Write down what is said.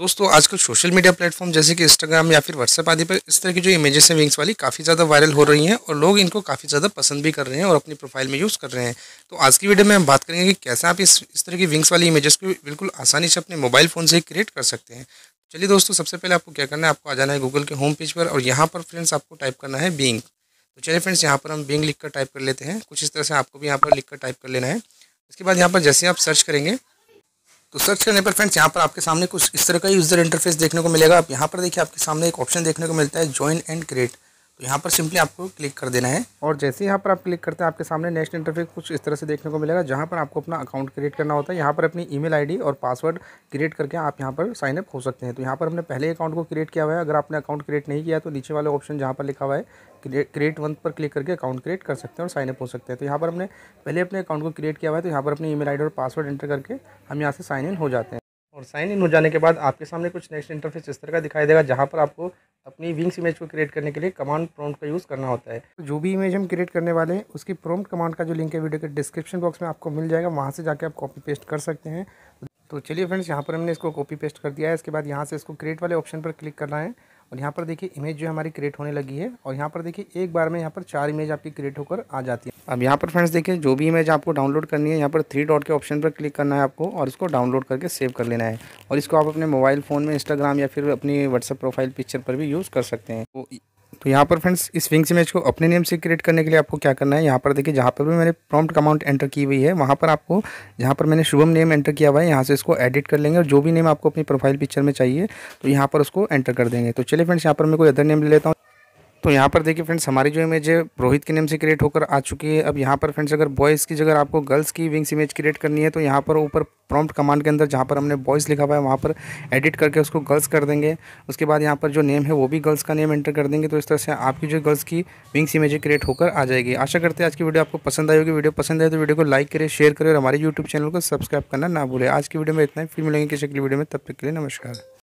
दोस्तों आजकल social media platform जैसे कि इंस्टाग्राम या फिर व्हाट्सएप आदि पर इस तरह की जो इमेजेस हैं विंग्स वाली काफ़ी ज़्यादा वायरल हो रही हैं और लोग इनको काफ़ी ज़्यादा पसंद भी कर रहे हैं और अपनी प्रोफाइल में यूज़ कर रहे हैं तो आज की वीडियो में हम बात करेंगे कि कैसे आप इस इस तरह की विंग्स वाली इमेजेस को बिल्कुल आसानी से अपने मोबाइल फ़ोन से क्रिएट कर सकते हैं चलिए दोस्तों सबसे पहले आपको क्या करना है आपको आ जाना है गूगल के होम पेज पर और यहाँ पर फ्रेंड्स आपको टाइप करना है बिंग तो चलिए फ्रेंड्स यहाँ पर हम बिंग लिख कर टाइप कर लेते हैं कुछ इस तरह से आपको भी यहाँ पर लिख कर टाइप कर लेना है इसके बाद यहाँ पर जैसे आप सर्च करेंगे तो सर्च करने पर फ्रेंड्स यहाँ पर आपके सामने कुछ इस तरह का यूज़र इंटरफेस देखने को मिलेगा आप यहाँ पर देखिए आपके सामने एक ऑप्शन देखने को मिलता है ज्वाइन एंड क्रिएट तो यहाँ पर सिंपली आपको क्लिक कर देना है और जैसे यहाँ पर आप क्लिक करते हैं आपके सामने नेक्स्ट इंटरफेस कुछ इस तरह से देखने को मिलेगा जहाँ पर आपको अपना अकाउंट क्रिएट करना होता है यहाँ पर अपनी ईमेल आईडी और पासवर्ड क्रिएट करके आप यहाँ पर साइन अप हो सकते हैं तो यहाँ पर हमने पहले अकाउंट को क्रिएट किया हुआ है अगर आपने अकाउंट क्रिएट नहीं किया तो नीचे वाले ऑप्शन जहाँ पर लिखा हुआ है क्रिएट वन पर क्लिक करके अकाउंट क्रिएट कर सकते हैं और साइनअप हो सकते हैं तो यहाँ पर हमने पहले अपने अकाउंट को क्रिएट किया हुआ है तो यहाँ पर अपनी ई आईडी और पासवर्ड एंटर करके हम यहाँ से साइन इन हो जाते हैं और साइन इन हो जाने के बाद आपके सामने कुछ नेक्स्ट इंटरफेस इस तरह का दिखाई देगा जहाँ पर आपको अपनी विंग्स इमेज को क्रिएट करने के लिए कमांड प्रॉम्प्ट का यूज़ करना होता है तो जो भी इमेज हम क्रिएट करने वाले हैं उसकी प्रॉम्प्ट कमांड का जो लिंक है वीडियो के डिस्क्रिप्शन बॉक्स में आपको मिल जाएगा वहाँ से जाकर आप कॉपी पेस्ट कर सकते हैं तो चलिए फ्रेंड्स यहाँ पर हमने इसको कॉपी पेस्ट कर दिया है इसके बाद यहाँ से इसको क्रिएट वाले ऑप्शन पर क्लिक करना है और यहाँ पर देखिए इमेज जो हमारी क्रिएट होने लगी है और यहाँ पर देखिए एक बार में यहाँ पर चार इमेज आपकी क्रिएट होकर आ जाती है अब यहाँ पर फ्रेंड्स देखिए जो भी इमेज आपको डाउनलोड करनी है यहाँ पर थ्री डॉट के ऑप्शन पर क्लिक करना है आपको और इसको डाउनलोड करके सेव कर लेना है और इसको आप अपने मोबाइल फ़ोन में इंस्टाग्राम या फिर अपनी व्हाट्सअप प्रोफाइल पिक्चर पर भी यूज़ कर सकते हैं तो तो यहाँ पर फ्रेंड्स इस विंग्स इमेज को अपने नेम से क्रिएट करने के लिए आपको क्या करना है यहाँ पर देखिए जहाँ पर भी मैंने प्रॉम्प्ट अमाउंट एंटर की हुई है वहाँ पर आपको जहाँ पर मैंने शुभम नेम एंटर किया हुआ है यहाँ से इसको एडिट कर लेंगे और जो भी नेम आपको अपनी प्रोफाइल पिक्चर में चाहिए तो यहाँ पर उसको एंटर कर देंगे तो चलिए फ्रेंड्स यहाँ पर मैं कोई अदर नेम ले लेता हूँ तो यहाँ पर देखिए फ्रेंड्स हमारी जो इमेज है रोहित के नेम से क्रिएट होकर आ चुकी है अब यहाँ पर फ्रेंड्स अगर बॉयज़ की जगह आपको गर्ल्स की विंग्स इमेज क्रिएट करनी है तो यहाँ पर ऊपर प्रॉम्प्ट कमांड के अंदर जहाँ पर हमने बॉयज़ लिखा हुआ है वहाँ पर एडिट करके उसको गर्ल्स कर देंगे उसके बाद यहाँ पर जो नेम है वो भी गर्ल्स का नेम एंटर कर देंगे तो इस तरह से आपकी जो गर्ल्स की विंग्स इमेज क्रिएट होकर आ जाएगी आशा करते हैं आज की वीडियो आपको पसंद आएगी वीडियो पसंद आए तो वीडियो को लाइक करें शेयर करें और हमारे यूट्यूब चैनल को सब्सक्राइब करना ना भूलें आज की वीडियो में इतना ही फिर मिलेंगे किसी अगली वीडियो में तब तक के लिए नमस्कार